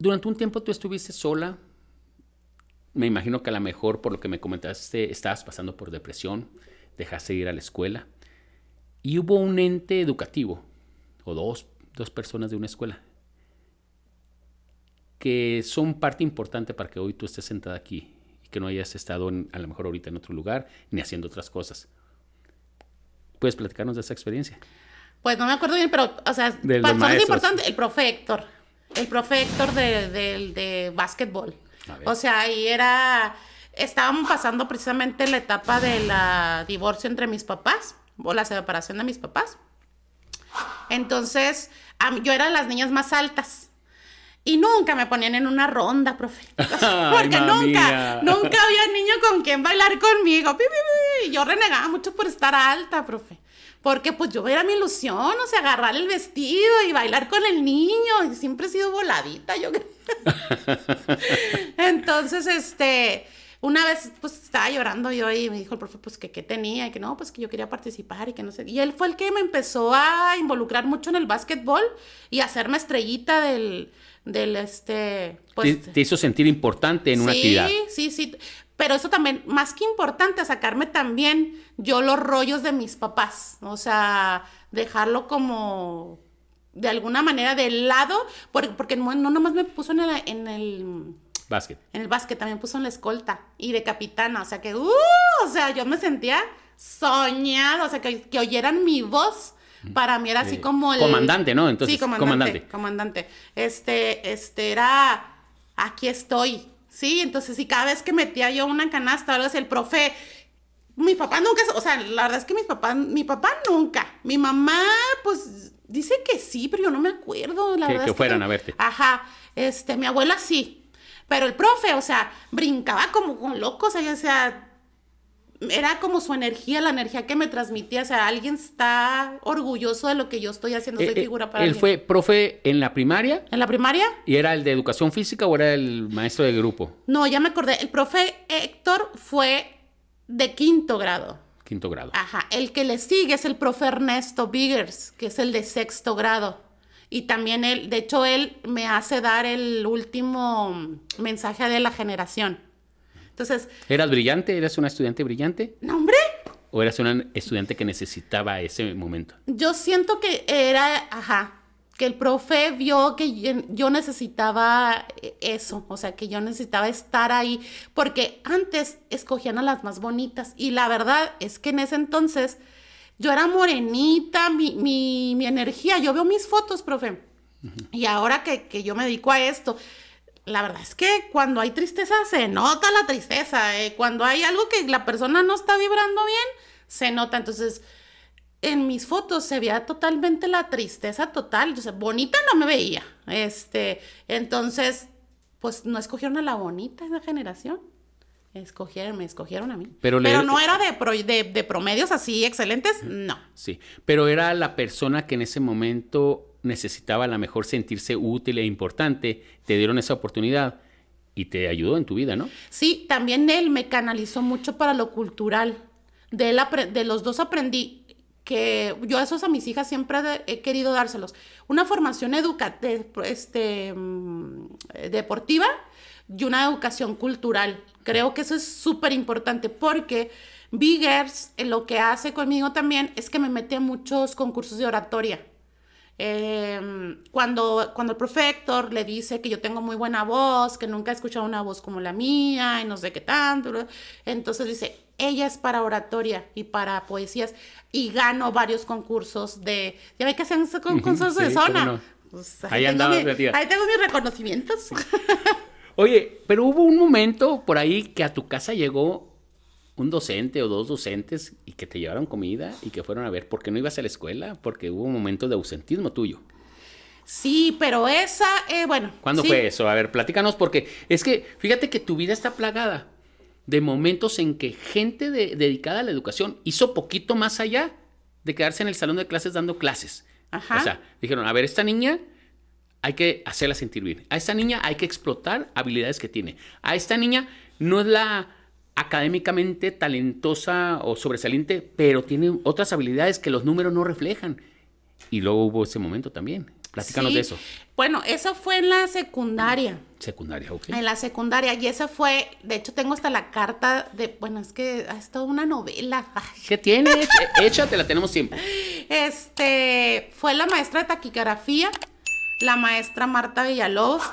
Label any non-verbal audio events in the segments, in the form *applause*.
durante un tiempo tú estuviste sola. Me imagino que a lo mejor, por lo que me comentaste, estabas pasando por depresión, dejaste ir a la escuela. Y hubo un ente educativo, o dos, dos personas de una escuela, que son parte importante para que hoy tú estés sentada aquí y que no hayas estado a lo mejor ahorita en otro lugar ni haciendo otras cosas. ¿Puedes platicarnos de esa experiencia? Pues no me acuerdo bien, pero, o sea, importante el profe el profe Héctor de, de, básquetbol. O sea, ahí era, estábamos pasando precisamente la etapa del divorcio entre mis papás, o la separación de mis papás. Entonces, yo era de las niñas más altas. Y nunca me ponían en una ronda, profe. *laughs* Porque nunca, nunca había niño con quien bailar conmigo. yo renegaba mucho por estar alta, profe porque pues yo era mi ilusión, o sea, agarrar el vestido y bailar con el niño, y siempre he sido voladita, yo creo. *laughs* Entonces, este, una vez pues estaba llorando yo y me dijo el profe pues que qué tenía y que no, pues que yo quería participar y que no sé. Y él fue el que me empezó a involucrar mucho en el básquetbol y hacerme estrellita del, del este... Pues, te, hizo sentir importante en una actividad. Sí, sí, sí. Pero eso también, más que importante, sacarme también yo los rollos de mis papás. O sea, dejarlo como de alguna manera de lado, porque, no, no nomás me puso en el, en Básquet. En el básquet también puso en la escolta y de capitana, o sea que, uh, o sea, yo me sentía soñada, o sea, que, que, oyeran mi voz para mí era así eh, como el... Comandante, ¿no? Entonces, sí, comandante, comandante. Este, este era, aquí estoy, ¿sí? Entonces, si cada vez que metía yo una canasta, algo es el profe, mi papá nunca, o sea, la verdad es que mis papás, mi papá nunca, mi mamá, pues, dice que sí, pero yo no me acuerdo, la que, verdad. Que fueran a verte. Ajá, este, mi abuela sí, pero el profe, o sea, brincaba como con locos, o sea, era como su energía, la energía que me transmitía. O sea, alguien está orgulloso de lo que yo estoy haciendo, soy eh, eh, figura para Él fue profe en la primaria. ¿En la primaria? ¿Y era el de educación física o era el maestro de grupo? No, ya me acordé. El profe Héctor fue de quinto grado. Quinto grado. Ajá. El que le sigue es el profe Ernesto Biggers, que es el de sexto grado. Y también él, de hecho, él me hace dar el último mensaje de la generación. Entonces... ¿Eras brillante? ¿Eras una estudiante brillante? No, hombre. ¿O eras una estudiante que necesitaba ese momento? Yo siento que era, ajá, que el profe vio que yo necesitaba eso, o sea, que yo necesitaba estar ahí, porque antes escogían a las más bonitas y la verdad es que en ese entonces yo era morenita, mi, energía, yo veo mis fotos, profe, y ahora que, que yo me dedico a esto, la verdad es que cuando hay tristeza se nota la tristeza. Eh, cuando hay algo que la persona no está vibrando bien, se nota. Entonces, en mis fotos se veía totalmente la tristeza total. O bonita no me veía. Este, entonces, pues no escogieron a la bonita esa generación. Escogieron, me escogieron a mí. Pero, no era de promedios así excelentes, no. Sí, pero era la persona que en ese momento necesitaba a lo mejor sentirse útil e importante, te dieron esa oportunidad y te ayudó en tu vida, ¿no? Sí, también él me canalizó mucho para lo cultural. De, de los dos aprendí que yo a esos a mis hijas siempre he querido dárselos. Una formación educativa, este, mm, deportiva y una educación cultural. Creo que eso es súper importante porque Biggers lo que hace conmigo también es que me mete a muchos concursos de oratoria. Eh, cuando, cuando el profesor le dice que yo tengo muy buena voz, que nunca he escuchado una voz como la mía y no sé qué tanto, entonces dice, ella es para oratoria y para poesías y gano varios concursos de, ya ve que hacen concursos de zona. Pues, ahí, andaba, tengo ahí tengo mis reconocimientos. Oye, pero hubo un momento por ahí que a tu casa llegó un docente o dos docentes y que te llevaron comida y que fueron a ver por qué no ibas a la escuela, porque hubo un momento de ausentismo tuyo. Sí, pero esa, eh, bueno. ¿Cuándo fue eso? A ver, platícanos, porque es que fíjate que tu vida está plagada de momentos en que gente dedicada a la educación hizo poquito más allá de quedarse en el salón de clases dando clases. Ajá. O sea, dijeron, a ver, esta niña hay que hacerla sentir bien. A esta niña hay que explotar habilidades que tiene. A esta niña no es la académicamente talentosa o sobresaliente, pero tiene otras habilidades que los números no reflejan. Y luego hubo ese momento también. Platícanos de eso. Bueno, eso fue en la secundaria. Secundaria, ok. En la secundaria. Y eso fue, de hecho, tengo hasta la carta de, bueno, es que es toda una novela. ¿Qué tiene? *laughs* E, Échate, la tenemos siempre. Este, fue la maestra de taquigrafía, la maestra Marta Villalobos,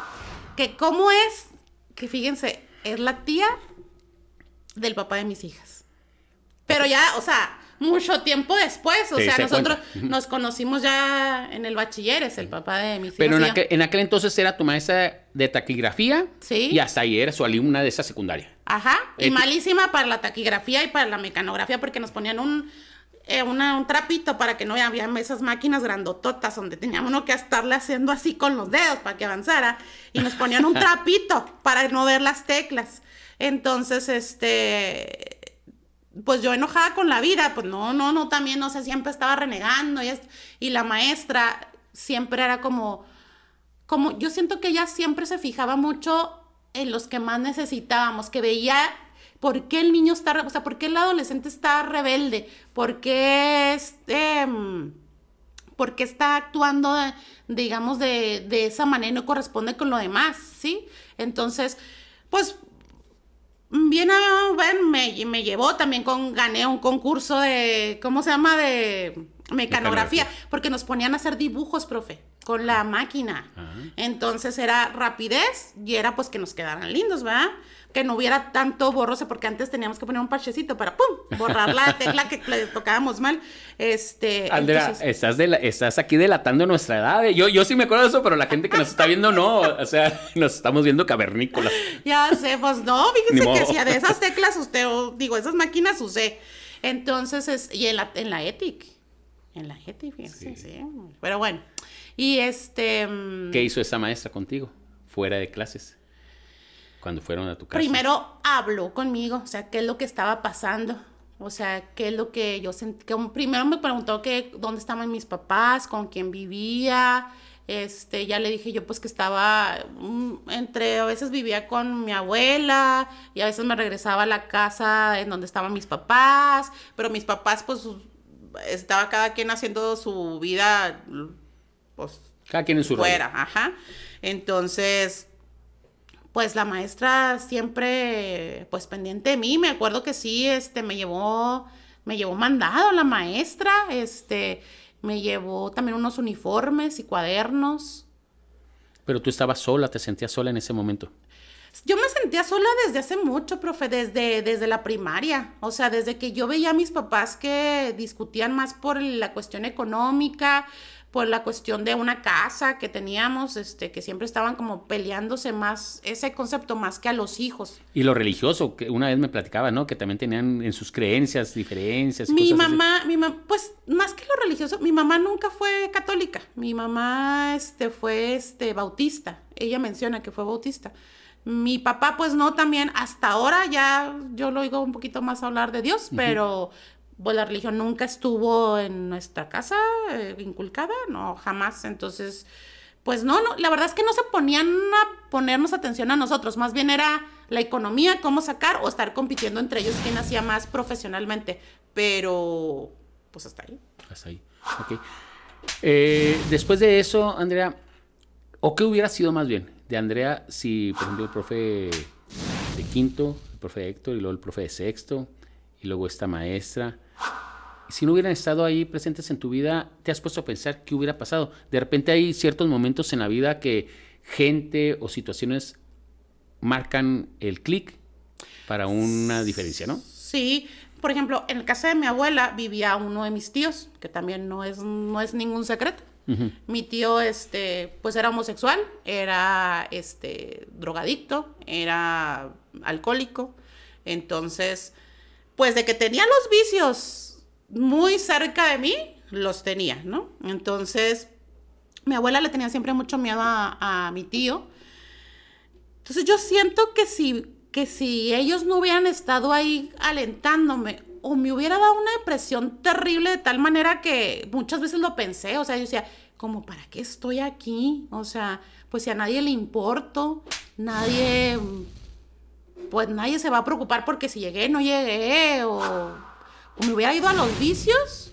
que cómo es, que fíjense, es la tía del papá de mis hijas. Pero ya, o sea, mucho tiempo después, o sea, nosotros nos conocimos ya en el bachiller, es el papá de mis hijas. Pero en, aquel, entonces era tu maestra de taquigrafía ¿Sí? y hasta ahí era su alumna de esa secundaria. Ajá, y eh, malísima para la taquigrafía y para la mecanografía porque nos ponían un, eh, un trapito para que no había esas máquinas grandototas donde teníamos uno que estarle haciendo así con los dedos para que avanzara y nos ponían un *laughs* trapito para no ver las teclas. Entonces, este, pues yo enojada con la vida, pues no, no, no, también, no sé, siempre estaba renegando y, y la maestra siempre era como, como, yo siento que ella siempre se fijaba mucho en los que más necesitábamos, que veía por qué el niño está, o sea, por qué el adolescente está rebelde, por qué este, por está actuando, digamos, de, de esa manera y no corresponde con lo demás, ¿sí? Entonces, pues viene a ver, me, me llevó también con, gané un concurso de, ¿cómo se llama? De Mecanografía, porque nos ponían a hacer dibujos, profe, con la máquina. Ah. Entonces era rapidez y era pues que nos quedaran lindos, ¿verdad? Que no hubiera tanto borroso, porque antes teníamos que poner un parchecito para ¡pum! borrar la *laughs* tecla que le tocábamos mal. Este. Andrea, estás, de estás aquí delatando nuestra edad. ¿eh? Yo, sí me acuerdo de eso, pero la gente que nos está viendo no. O sea, *laughs* nos estamos viendo cavernícolas. *laughs* Ya sé, pues no, Fíjese que si de esas teclas usted, digo, esas máquinas usé. Entonces, es, y en la, ética en la gente, sí. sí. Pero bueno, y este... Mm, ¿Qué hizo esa maestra contigo, fuera de clases? Cuando fueron a tu casa. Primero habló conmigo, o sea, qué es lo que estaba pasando. O sea, qué es lo que yo sentí. Que primero me preguntó que dónde estaban mis papás, con quién vivía. Este, ya le dije yo pues que estaba mm, entre, a veces vivía con mi abuela y a veces me regresaba a la casa en donde estaban mis papás, pero mis papás pues estaba cada quien haciendo su vida, pues... Cada quien en su Fuera, ajá. Entonces, pues la maestra siempre, pues pendiente de mí, me acuerdo que sí, este, me llevó, me llevó mandado la maestra, este, me llevó también unos uniformes y cuadernos. Pero tú estabas sola, te sentías sola en ese momento. Yo me sentía sola desde hace mucho, profe, desde, desde la primaria. O sea, desde que yo veía a mis papás que discutían más por la cuestión económica, por la cuestión de una casa que teníamos, este, que siempre estaban como peleándose más ese concepto más que a los hijos. Y lo religioso, que una vez me platicaba, ¿no? Que también tenían en sus creencias diferencias. Mi mamá, mi mamá, pues más que lo religioso, mi mamá nunca fue católica. Mi mamá, este, fue, este, bautista. Ella menciona que fue bautista. Mi papá, pues no, también hasta ahora ya yo lo oigo un poquito más hablar de Dios, pero pues, la religión nunca estuvo en nuestra casa eh, inculcada, no, jamás. Entonces, pues no, no, la verdad es que no se ponían a ponernos atención a nosotros, más bien era la economía, cómo sacar o estar compitiendo entre ellos quién hacía más profesionalmente, pero pues hasta ahí. Hasta ahí, ok. Eh, después de eso, Andrea, ¿o qué hubiera sido más bien? de Andrea, si por ejemplo el profe de quinto, el profe Héctor y luego el profe de sexto y luego esta maestra, si no hubieran estado ahí presentes en tu vida, ¿te has puesto a pensar qué hubiera pasado? De repente hay ciertos momentos en la vida que gente o situaciones marcan el clic para una diferencia, ¿no? Sí, por ejemplo, en el caso de mi abuela vivía uno de mis tíos, que también no es, no es ningún secreto. Mi tío, este, pues era homosexual, era, este, drogadicto, era alcohólico. Entonces, pues de que tenía los vicios muy cerca de mí, los tenía, ¿no? Entonces, mi abuela le tenía siempre mucho miedo a, mi tío. Entonces yo siento que que si ellos no hubieran estado ahí alentándome o me hubiera dado una depresión terrible de tal manera que muchas veces lo pensé, o sea, yo decía, como, ¿para qué estoy aquí? O sea, pues si a nadie le importo, nadie, pues nadie se va a preocupar porque si llegué, no llegué, o, me hubiera ido a los vicios,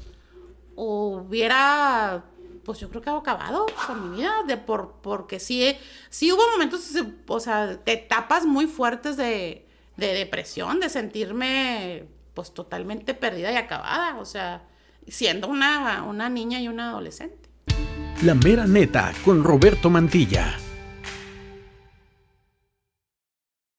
o hubiera pues yo creo que he acabado con mi vida, de por, porque sí, Si hubo momentos, o sea, de etapas muy fuertes de depresión, de sentirme pues totalmente perdida y acabada, o sea, siendo una, una niña y una adolescente. La mera neta con Roberto Mantilla.